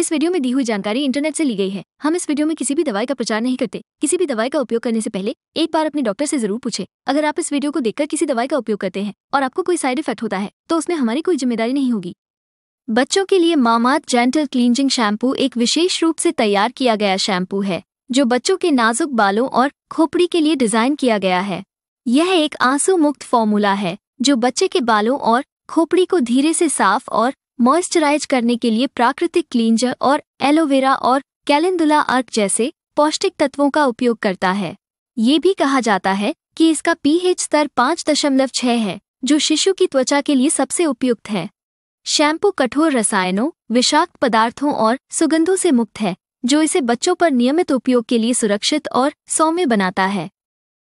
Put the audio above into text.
इस वीडियो में दी हुई जानकारी इंटरनेट से ली गई है हम इस वीडियो में किसी भी दवाई का प्रचार नहीं करते किसी भी दवाई का उपयोग करने से पहले एक बार अपने डॉक्टर से जरूर पूछे अगर आप इस वीडियो को देखकर किसी दवाई का उपयोग करते हैं और आपको कोई साइड इफेक्ट होता है तो उसमें हमारी कोई जिम्मेदारी नहीं होगी बच्चों के लिए मामा जेंटल क्लींजिंग शैम्पू एक विशेष रूप से तैयार किया गया शैम्पू है जो बच्चों के नाजुक बालों और खोपड़ी के लिए डिजाइन किया गया है यह एक आंसू मुक्त फॉर्मूला है जो बच्चे के बालों और खोपड़ी को धीरे से साफ और मॉइस्चराइज करने के लिए प्राकृतिक क्लींजर और एलोवेरा और कैलेंदुला अर्क जैसे पौष्टिक तत्वों का उपयोग करता है ये भी कहा जाता है कि इसका पीएच स्तर पाँच दशमलव छह है जो शिशु की त्वचा के लिए सबसे उपयुक्त है शैम्पू कठोर रसायनों विषाक्त पदार्थों और सुगंधों से मुक्त है जो इसे बच्चों पर नियमित उपयोग के लिए सुरक्षित और सौम्य बनाता है